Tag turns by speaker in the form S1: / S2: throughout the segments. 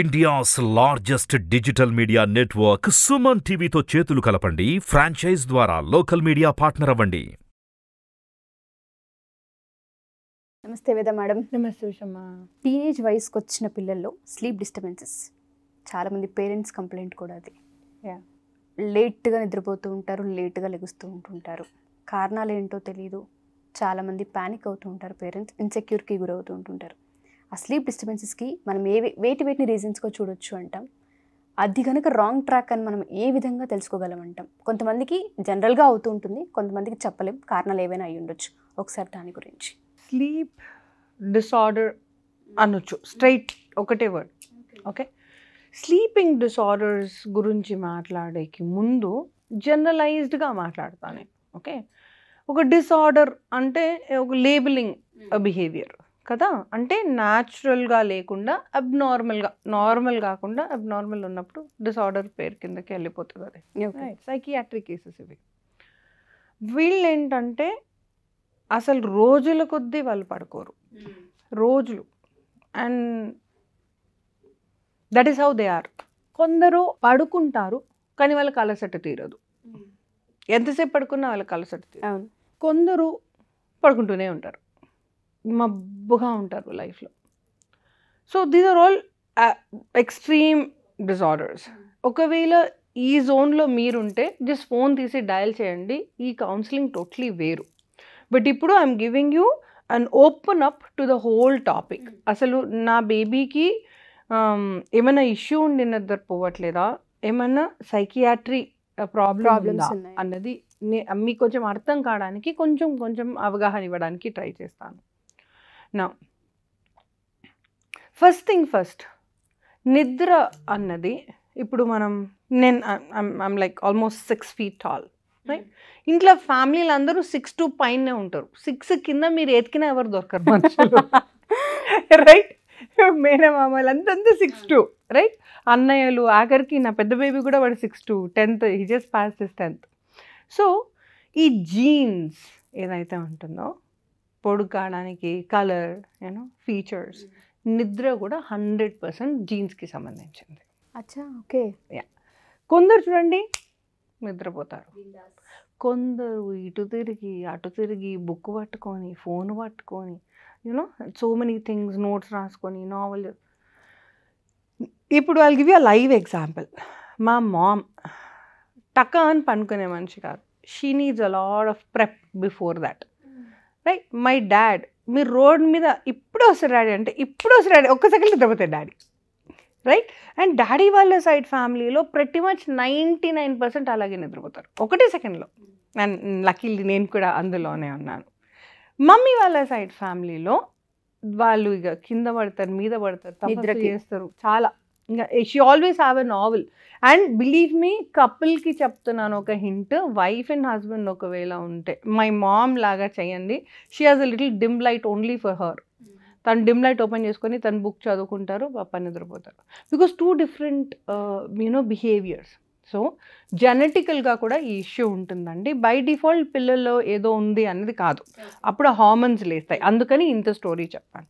S1: India's largest digital media network Suman టీవీతో చేతులు కలపండి ఫ్రాంచైజ్ ద్వారా లోకల్ మీడియా పార్ట్నర్ అవ్వండి నమస్తే వేద మేడం నమస్తే ఉషమ్మా టీనేజ్ వయసుకు వచ్చిన పిల్లల్లో స్లీప్ డిస్టర్బెన్సెస్ చాలామంది పేరెంట్స్ కంప్లైంట్ కూడా అది లేట్గా నిద్రపోతూ ఉంటారు లేట్గా లెగుస్తూ ఉంటుంటారు కారణాలు ఏంటో తెలియదు చాలామంది ప్యానిక్ అవుతూ ఉంటారు పేరెంట్స్ ఇన్సెక్యూర్కి గురవుతూ ఉంటుంటారు ఆ స్లీప్ డిస్టర్బెన్సెస్కి మనం ఏ వేటి వేటిని రీజన్స్గా చూడొచ్చు అంటాం అది కనుక రాంగ్ ట్రాక్ అని మనం ఏ విధంగా తెలుసుకోగలం అంటాం కొంతమందికి జనరల్గా అవుతూ ఉంటుంది కొంతమందికి చెప్పలేం కారణాలు ఏవైనా అయి ఉండొచ్చు ఒకసారి దాని గురించి స్లీప్ డిసార్డర్ అనొచ్చు స్ట్రైట్ ఒకటే వర్డ్ ఓకే స్లీపింగ్ డిసార్డర్స్ గురించి మాట్లాడేకి ముందు జనరలైజ్డ్గా మాట్లాడతాను ఓకే ఒక డిసార్డర్ అంటే ఒక లేబులింగ్ బిహేవియర్ hmm. కదా అంటే న్యాచురల్గా లేకుండా అబ్నార్మల్గా నార్మల్ కాకుండా అబ్నార్మల్ ఉన్నప్పుడు డిసార్డర్ పేరు కిందకి వెళ్ళిపోతుంది అది సైకియాట్రిక్ కేసెస్ ఇవి వీళ్ళు ఏంటంటే అసలు రోజుల కొద్దీ వాళ్ళు పడుకోరు hmm. రోజులు and that is how they are కొందరు పడుకుంటారు కానీ వాళ్ళకి అలసట తీరదు hmm. ఎంతసేపు పడుకున్నా వాళ్ళకి అలసట తీరు కొందరు పడుకుంటూనే ఉంటారు మబ్బుగా ఉంటారు లైఫ్లో so these are all extreme disorders ఒకవేళ ఈ జోన్లో మీరుంటే జస్ట్ ఫోన్ తీసి డయల్ చేయండి ఈ కౌన్సిలింగ్ టోటలీ వేరు బట్ ఇప్పుడు I'm giving you and open up to the whole topic hmm. అసలు నా బేబీకి ఏమైనా ఇష్యూ ఉండి పోవట్లేదా ఏమైనా సైకియాట్రీ ప్రాబ్లమ్ అన్నది మీకు కొంచెం అర్థం కావడానికి కొంచెం కొంచెం అవగాహన ఇవ్వడానికి ట్రై చేస్తాను నా ఫస్ట్ థింగ్ ఫస్ట్ నిద్ర అన్నది ఇప్పుడు మనం నేను I'm like almost six feet tall right ఇంట్లో ఫ్యామిలీలు అందరూ సిక్స్ టు పైనే ఉంటారు సిక్స్ కింద మీరు ఎతికినా ఎవరు దొరకరు మనుషులు రైట్ మేన మామలు సిక్స్ టూ రైట్ అన్నయ్యలు ఆఖరికి నా పెద్ద బేబీ కూడా వాడు six to tenth he just pass this tenth so ఈ జీన్స్ ఏదైతే ఉంటుందో పొడుగు కావడానికి కలర్ యూనో ఫీచర్స్ నిద్ర కూడా హండ్రెడ్ పర్సెంట్ జీన్స్కి సంబంధించింది అచ్చా ఓకే యా కొందరు చూడండి నిద్రపోతారు కొందరు ఇటు తిరిగి అటు తిరిగి బుక్ పట్టుకొని ఫోన్ పట్టుకొని you know so many things notes రాసుకొని నావెల్ ఇప్పుడు వాళ్ళకి ఇవి లైవ్ ఎగ్జాంపుల్ మా మామ్ టకా అని పనుకునే మనిషి కాదు she needs a lot of prep before that right my dad మీరు రోడ్ మీద ఇప్పుడు వస్తారు డాడీ అంటే ఇప్పుడు వస్తారు డాడీ ఒక్క సెకండ్ నిద్రపోతే డాడీ రైట్ అండ్ డాడీ వాళ్ళ సైడ్ ఫ్యామిలీలో pretty much ninety nine percent అలాగే నిద్రపోతారు ఒకటే సెకండ్లో అండ్ లక్కీ నేను కూడా అందులోనే ఉన్నాను మమ్మీ వాళ్ళ సైడ్ ఫ్యామిలీలో వాళ్ళు ఇక కింద పడతారు మీద పడతారు నిద్ర చేస్తారు చాలా she always have a novel and believe me కపుల్కి చెప్తున్నాను ఒక హింట్ వైఫ్ అండ్ హస్బెండ్ ఒకవేళ ఉంటే మై మామ్ లాగా చేయండి she has a little dim light only for her తను డిమ్ లైట్ ఓపెన్ చేసుకొని తను బుక్ చదువుకుంటారు పాపా నిద్రపోతారు because two different you know behaviours so జెనెటికల్గా కూడా ఈ ఇష్యూ ఉంటుందండి బై డిఫాల్ట్ పిల్లల్లో ఏదో ఉంది అనేది కాదు అప్పుడు హార్మోన్స్ లేస్తాయి అందుకని ఇంత స్టోరీ చెప్పాను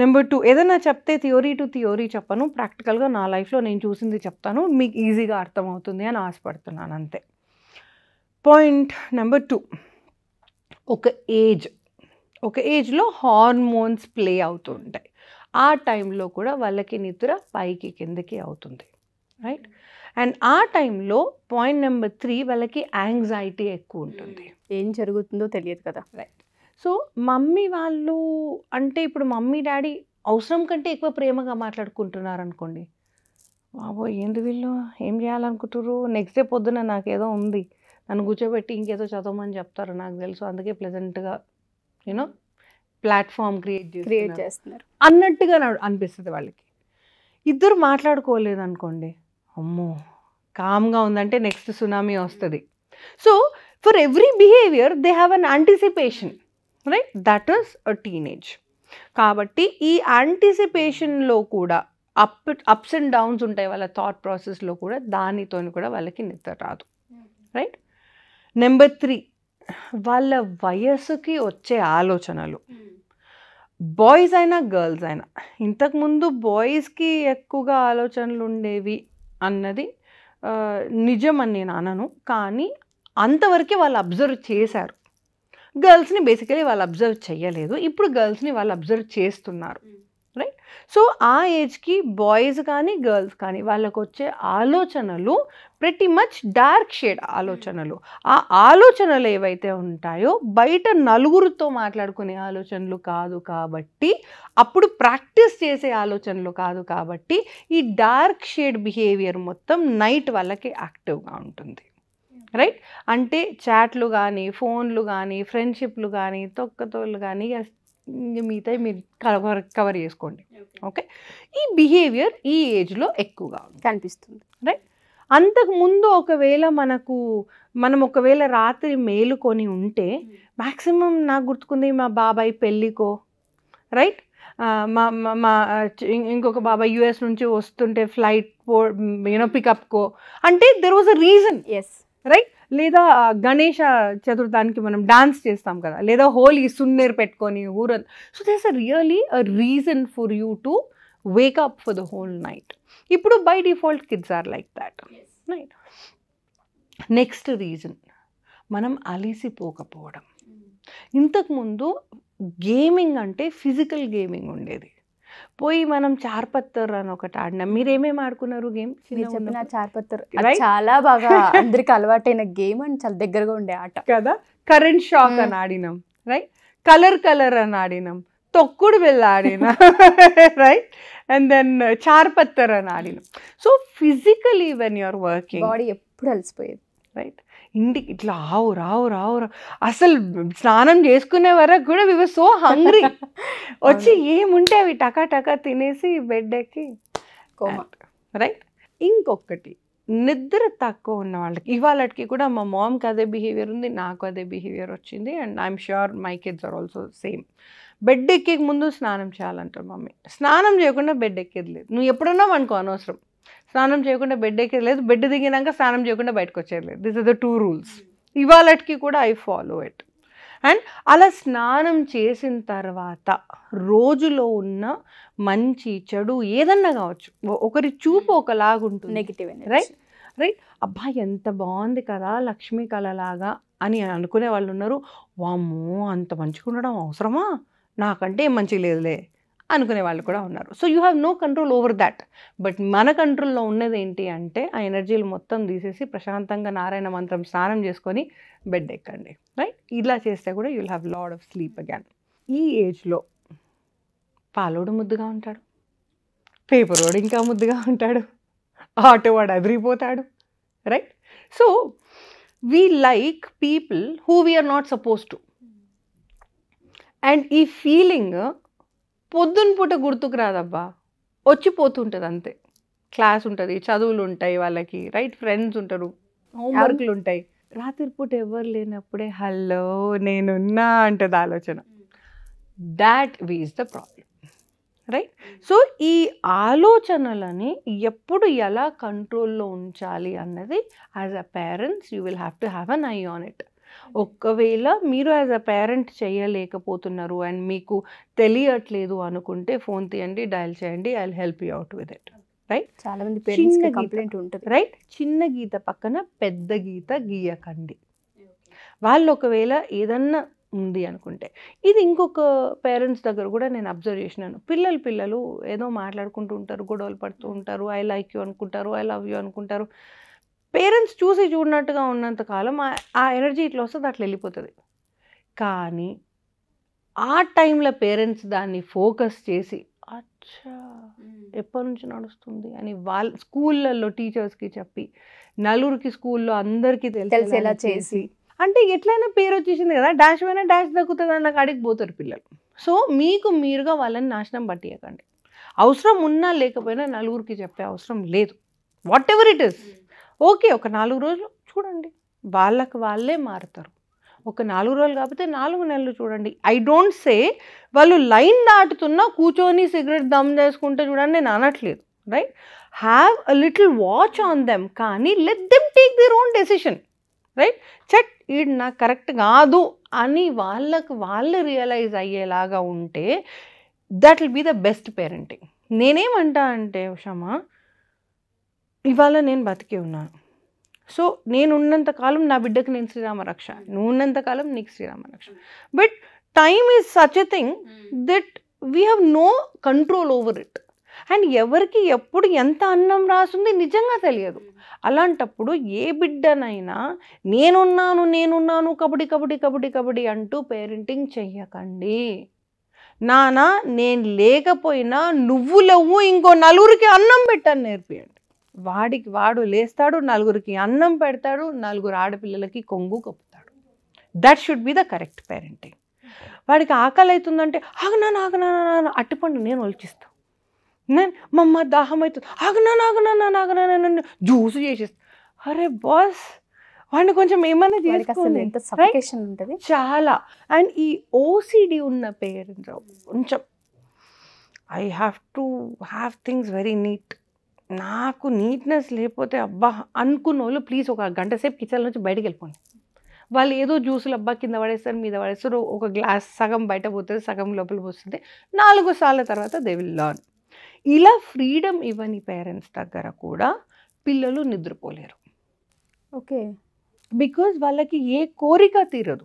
S1: నెంబర్ టూ ఏదైనా చెప్తే థియోరీ టు థియోరీ చెప్పను ప్రాక్టికల్గా నా లైఫ్లో నేను చూసింది చెప్తాను మీకు ఈజీగా అర్థమవుతుంది అని ఆశపడుతున్నాను అంతే పాయింట్ నెంబర్ టూ ఒక ఏజ్ ఒక ఏజ్లో హార్మోన్స్ ప్లే అవుతుంటాయి ఆ టైంలో కూడా వాళ్ళకి నిద్ర పైకి కిందకి అవుతుంది రైట్ అండ్ ఆ టైంలో పాయింట్ నెంబర్ త్రీ వాళ్ళకి యాంగ్జైటీ ఎక్కువ ఉంటుంది ఏం జరుగుతుందో తెలియదు కదా రైట్ సో మమ్మీ వాళ్ళు అంటే ఇప్పుడు మమ్మీ డాడీ అవసరం కంటే ఎక్కువ ప్రేమగా మాట్లాడుకుంటున్నారు అనుకోండి బాబో ఏంది వీళ్ళు ఏం చేయాలనుకుంటారు నెక్స్ట్ డే పొద్దున నాకేదో ఉంది నన్ను కూర్చోబెట్టి ఇంకేదో చదవమని చెప్తారు నాకు తెలుసు అందుకే ప్లెజెంట్గా యూనో ప్లాట్ఫామ్ క్రియేట్ క్రియేట్ చేస్తున్నారు అన్నట్టుగా అనిపిస్తుంది వాళ్ళకి ఇద్దరు మాట్లాడుకోలేదు అనుకోండి అమ్మో కామ్గా ఉందంటే నెక్స్ట్ సునామీ వస్తుంది so for every behaviour they have an anticipation right that is a teenage కాబట్టి ఈ యాంటిసిపేషన్లో కూడా అప్ అప్స్ అండ్ డౌన్స్ ఉంటాయి వాళ్ళ థాట్ ప్రాసెస్లో కూడా దానితో కూడా వాళ్ళకి నిద్ర రాదు రైట్ నెంబర్ త్రీ వాళ్ళ వయస్సుకి వచ్చే ఆలోచనలు బాయ్స్ mm-hmm. అయినా గర్ల్స్ అయినా ఇంతకుముందు బాయ్స్కి ఎక్కువగా ఆలోచనలు ఉండేవి అన్నది నిజం అని నేను అనను కానీ అంతవరకే వాళ్ళు అబ్జర్వ్ చేశారు గర్ల్స్ని బేసికలీ వాళ్ళు అబ్జర్వ్ చేయలేదు ఇప్పుడు గర్ల్స్ని వాళ్ళు అబ్జర్వ్ చేస్తున్నారు hmm. రైట్ సో ఆ ఏజ్కి బాయ్స్ కానీ గర్ల్స్ కానీ వాళ్ళకు వచ్చే ఆలోచనలు ప్రతి మచ్ డార్క్ షేడ్ ఆలోచనలు hmm. ఆ ఆలోచనలు ఏవైతే ఉంటాయో బయట నలుగురితో మాట్లాడుకునే ఆలోచనలు కాదు కాబట్టి అప్పుడు ప్రాక్టీస్ చేసే ఆలోచనలు కాదు కాబట్టి ఈ డార్క్ షేడ్ బిహేవియర్ మొత్తం నైట్ వాళ్ళకి యాక్టివ్గా ఉంటుంది రైట్ అంటే చాట్లు కానీ ఫోన్లు కానీ ఫ్రెండ్షిప్లు కానీ తొక్కతోళ్ళు కానీ మిగతా మీరు కవర్ కవర్ చేసుకోండి ఓకే ఈ బిహేవియర్ ఈ ఏజ్లో ఎక్కువగా కనిపిస్తుంది రైట్ అంతకు ముందు ఒకవేళ మనకు మనం ఒకవేళ రాత్రి మేలుకొని ఉంటే మ్యాక్సిమం నాకు గుర్తుకుంది మా బాబాయ్ పెళ్ళికో రైట్ మా మా ఇంకొక బాబాయ్ యూఎస్ నుంచి వస్తుంటే ఫ్లైట్ యూనో పికప్కో అంటే there was a reason yes right లేదా గణేష చతుర్థానికి మనం డాన్స్ చేస్తాం కదా లేదా హోలీ సున్నేరు పెట్టుకొని ఊర so does a really a reason for you to wake up for the whole night ఇప్పుడు by default kids are like that right next reason మనం అలిసిపోకపోవడం hmm. ఇంతకుముందు గేమింగ్ అంటే ఫిజికల్ గేమింగ్ ఉండేది పోయి మనం చార్పత్తర్ అని ఒకటి ఆడినాం మీరేమేమి ఆడుకున్నారు గేమ్ చెప్పిన చార్పత్తర్ చాలా బాగా అందరికి అలవాటైన గేమ్ అని చాలా దగ్గరగా ఉండే ఆట కదా కరెంట్ షాక్ అని ఆడినాం రైట్ కలర్ కలర్ అని ఆడినాం తొక్కుడు బిళ్ళ ఆడిన రైట్ అండ్ దెన్ చార్పత్తర్ అని ఆడినాం so physically when you are working body ఎప్పుడు అలసిపోయేది రైట్ ఇంటికి ఇట్లా ఆవు రావు రావు అసలు స్నానం చేసుకునే వరకు కూడా వివ సో హంగ్రీ వచ్చి ఏముంటే అవి టకా టకా తినేసి బెడ్ ఎక్కి రైట్ ఇంకొకటి నిద్ర తక్కువ ఉన్న వాళ్ళకి ఇవాళకి కూడా మా మామ్కి అదే బిహేవియర్ ఉంది నాకు అదే బిహేవియర్ వచ్చింది and I'm sure my kids are also same bed ఎక్కే ముందు స్నానం చేయాలంటారు మమ్మీ స్నానం చేయకుండా బెడ్ ఎక్కేది లేదు నువ్వు ఎప్పుడున్నావు అనుకో అనవసరం స్నానం చేయకుండా బెడ్ ఎక్కలేదు బెడ్ దిగినాక స్నానం చేయకుండా బయటకు వచ్చేయలేదు this is the two rules ఇవాళకి కూడా ఐ ఫాలో ఇట్ అండ్ అలా స్నానం చేసిన తర్వాత రోజులో ఉన్న మంచి చెడు ఏదన్నా కావచ్చు ఒకరి చూపు ఒకలాగుంటుంది నెగిటివ్ రైట్ రైట్ అబ్బా ఎంత బాగుంది కదా లక్ష్మీ కళలాగా అని అనుకునే వాళ్ళు ఉన్నారు వామ్మో అంత మంచిగా ఉండడం అవసరమా నాకంటే మంచి లేదులే అనుకునే వాళ్ళు కూడా ఉన్నారు so you have no control over that but మన కంట్రోల్లో ఉన్నది ఏంటి అంటే ఆ ఎనర్జీలు మొత్తం తీసేసి ప్రశాంతంగా నారాయణ మంత్రం స్నానం చేసుకొని బెడ్ ఎక్కండి రైట్ ఇలా చేస్తే కూడా you'll have lot of sleep again ఈ ఏజ్లో పాలోడు ముద్దుగా ఉంటాడు పేపర్ వాడు ఇంకా ముద్దుగా ఉంటాడు ఆటో వాడు అదిరిపోతాడు right so we like people who we are not suppose to and ఈ ఫీలింగ్ పొద్దున్న పూట గుర్తుకు రాదబ్బా వచ్చిపోతుంటుంది అంతే క్లాస్ ఉంటుంది చదువులు ఉంటాయి వాళ్ళకి రైట్ ఫ్రెండ్స్ ఉంటారు హోంవర్క్లు ఉంటాయి రాత్రిపూట ఎవరు లేనప్పుడే హలో నేనున్నా అంటది ఆలోచన that was the problem right so ఈ ఆలోచనలని ఎప్పుడు ఎలా కంట్రోల్లో ఉంచాలి అన్నది as a parents you will have to have an eye on it ఒకవేళ మీరు యాజ్ అ పేరెంట్ చేయలేకపోతున్నారు అండ్ మీకు తెలియట్లేదు అనుకుంటే ఫోన్ తీయండి డయల్ చేయండి I help you out with it right చాలా మంది చిన్న కంప్లైంట్ ఉంటుంది రైట్ చిన్న గీత పక్కన పెద్ద గీత గీయకండి వాళ్ళు ఒకవేళ ఏదన్నా ఉంది అనుకుంటే ఇది ఇంకొక పేరెంట్స్ దగ్గర కూడా నేను అబ్జర్వ్ చేసినాను పిల్లలు పిల్లలు ఏదో మాట్లాడుకుంటూ ఉంటారు గొడవలు పడుతూ ఉంటారు ఐ లైక్ యూ అనుకుంటారు ఐ లవ్ యూ అనుకుంటారు పేరెంట్స్ చూసి చూడనట్టుగా ఉన్నంతకాలం ఆ ఎనర్జీ ఇట్లా వస్తుంది అట్లా వెళ్ళిపోతుంది కానీ ఆ టైంలో పేరెంట్స్ దాన్ని ఫోకస్ చేసి అచ్చా ఎప్పటి నుంచి నడుస్తుంది అని వాళ్ళ స్కూళ్ళల్లో టీచర్స్కి చెప్పి నలుగురికి స్కూల్లో అందరికీ తెలిసేలా చేసి అంటే ఎట్లయినా పేరు వచ్చేసింది కదా డాష్ పైన డాష్ దక్కుతుంది అన్న కాడికి పోతారు పిల్లలు సో మీకు మీరుగా వాళ్ళని నాశనం పట్టియకండి అవసరం ఉన్నా లేకపోయినా నలుగురికి చెప్పే అవసరం లేదు whatever it is okay ఒక నాలుగు రోజులు చూడండి వాళ్ళకు వాళ్ళే మారుతారు ఒక నాలుగు రోజులు కాకపోతే నాలుగు నెలలు చూడండి ఐ డోంట్ సే వాళ్ళు లైన్ దాటుతున్నా కూర్చొని సిగరెట్ దమ్ చేసుకుంటే చూడండి నేను అనట్లేదు right have a little watch on them కానీ let them take their own decision right చట్ ఈడు నాకు కరెక్ట్ కాదు అని వాళ్ళకు వాళ్ళు రియలైజ్ అయ్యేలాగా ఉంటే that will be the best parenting నేనేమంటా అంటే షమా ఇవాళ నేను బతికి ఉన్నాను సో నేను ఉన్నంతకాలం నా బిడ్డకి నేను శ్రీరామ రక్ష నువ్వు ఉన్నంతకాలం నీకు శ్రీరామ రక్ష but time is such a thing hmm. That we have no control over it and ఎవరికి ఎప్పుడు ఎంత అన్నం రాసింది నిజంగా తెలియదు hmm. అలాంటప్పుడు ఏ బిడ్డనైనా నేనున్నాను నేనున్నాను కబడి కబడ్డీ కబడ్డీ కబడ్డీ అంటూ పేరెంటింగ్ చెయ్యకండి నానా నేను లేకపోయినా నువ్వు లేవు ఇంకో నలుగురికి అన్నం పెట్టాను నేర్పియండి వాడికి వాడు లేస్తాడు నలుగురికి అన్నం పెడతాడు నలుగురు ఆడపిల్లలకి కొంగు కప్పుతాడు that should be the correct parenting వాడికి ఆకలి అవుతుందంటే ఆగనా ఆగనా అట్టుపండు నేను ఒలిచిస్తాను నేను మమ్మ దాహం అవుతుంది ఆగనా ఆగనా ఆగనా నన్ను జ్యూస్ చేసేస్తా అరే బాస్ వాడిని కొంచెం ఏమైనా తీసుకోండి చాలా అండ్ ఈ ఓసిడి ఉన్న పేరెంట్స్ కొంచెం I have to have things very neat నాకు నీట్నెస్ లేకపోతే అబ్బా అనుకున్న వాళ్ళు ప్లీజ్ ఒక గంట సేపు కిచెన్ నుంచి బయటకు వెళ్ళిపోండి వాళ్ళు ఏదో జ్యూసులు అబ్బా కింద పడేస్తారు మీద పడేస్తారు ఒక గ్లాస్ సగం బయట పోతుంది సగం లోపల పోస్తుంది నాలుగు సార్ల తర్వాత దే విల్ లర్న్ ఇలా ఫ్రీడమ్ ఇవ్వని పేరెంట్స్ దగ్గర కూడా పిల్లలు నిద్రపోలేరు ఓకే బికాజ్ వాళ్ళకి ఏ కోరిక తీరదు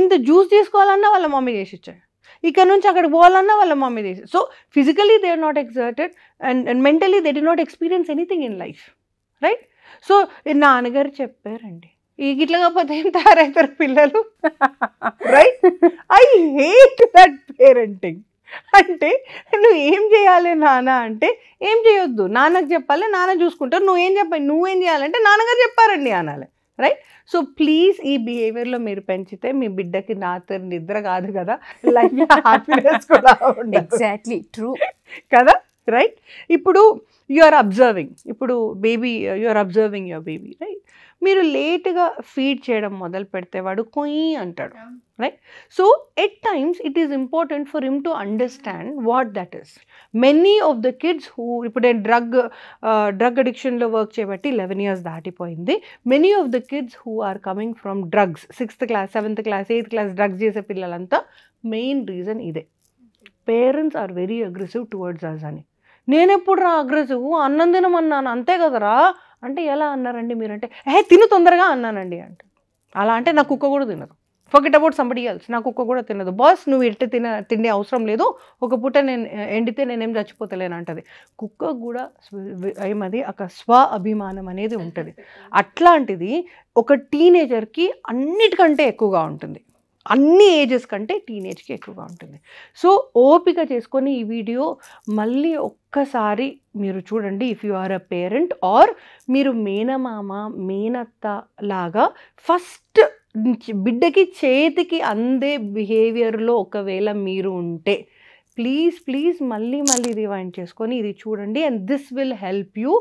S1: ఇంత జ్యూస్ తీసుకోవాలన్నా వాళ్ళ మమ్మీ చేసి ఇచ్చాడు ఇక్కడ నుంచి అక్కడికి పోవాలన్నా వాళ్ళ మమ్మీ తీసి so physically they are not exerted and and mentally they do not experience anything in life right so నాన్నగారు చెప్పారండి గిట్ల కాకపోతే ఏం తయారవుతారు పిల్లలు right I hate that parenting అంటే నువ్వు ఏం చేయాలి నాన్న అంటే ఏం చేయొద్దు నాన్నకు చెప్పాలి నాన్న చూసుకుంటారు నువ్వేం చెప్పాలి నువ్వేం చేయాలంటే నాన్నగారు చెప్పారండి అనాలి రైట్ సో ప్లీజ్ ఈ బిహేవియర్లో మీరు పెంచితే మీ బిడ్డకి నాతో నిద్ర కాదు కదా హ్యాపీనెస్ కూడా ఎగ్జాక్ట్లీ ట్రూ కదా రైట్ ఇప్పుడు యు ఆర్ అబ్జర్వింగ్ ఇప్పుడు baby you are observing your baby right మీరు లేట్గా ఫీడ్ చేయడం మొదలు పెడితే వాడు కొయ్యి అంటాడు right so at times it is important for him to understand what that is many of the kids who ఇప్పుడు drug uh, drug addiction lo work cheyabatti 11 years దాటిపోయింది many of the kids who are coming from drugs 6th class 7th class 8th class drugs చేసే పిల్లలంతా main reason ఇదే parents are very aggressive towards us అని నేను ఎప్పుడు రా aggressive అన్నం తినమన్నాను అంతే కదరా అంటే ఎలా అన్నారండి మీరంటే ఏ తిను తొందరగా అన్నానండి అంటే అలా అంటే నా కుక్క కూడా తినదు ఫర్గెట్ అబౌట్ సంబడి ఇయల్స్ నాకు ఒక్క కూడా తినదు బాస్ నువ్వు ఎట్ట తిన తిండే అవసరం లేదు ఒక పూట నేను ఎండితే నేనేం చచ్చిపోతలేను అంటది కుక్క కూడా ఏమది ఒక స్వ అభిమానం అనేది ఉంటుంది అట్లాంటిది ఒక టీనేజర్కి అన్నిటికంటే ఎక్కువగా ఉంటుంది అన్ని ఏజెస్ కంటే టీనేజ్కి ఎక్కువగా ఉంటుంది సో ఓపిక చేసుకొని ఈ వీడియో మళ్ళీ ఒక్కసారి మీరు చూడండి if you are a parent or మీరు మేనమామ మేనత్త లాగా ఫస్ట్ బిడ్డకి చేతికి అందే బిహేవియర్లో ఒకవేళ మీరు ఉంటే ప్లీజ్ ప్లీజ్ మళ్ళీ మళ్ళీ రివైండ్ చేసుకొని ఇది చూడండి and this will help you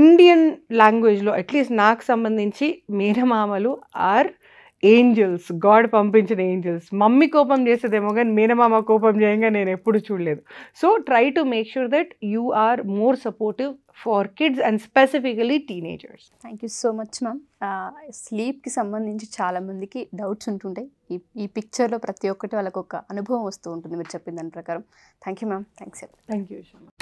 S1: Indian లాంగ్వేజ్లో అట్లీస్ట్ నాకు సంబంధించి మేనమామలు ఆర్ ఏంజల్స్ గాడ్ పంపించిన ఏంజల్స్ మమ్మీ కోపం చేసేదేమో కానీ మేనమామ కోపం చేయంగా నేను ఎప్పుడు చూడలేదు so try to make sure that you are more supportive for kids and specifically teenagers thank you so much ma'am స్లీప్కి సంబంధించి చాలామందికి డౌట్స్ ఉంటుంటాయి ఈ ఈ పిక్చర్లో ప్రతి ఒక్కటి వాళ్ళకు ఒక అనుభవం వస్తూ ఉంటుంది మీరు చెప్పిన దాని ప్రకారం thank you ma'am thanks thank you